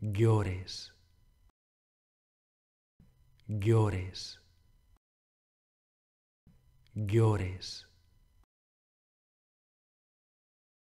llores, llores, llores.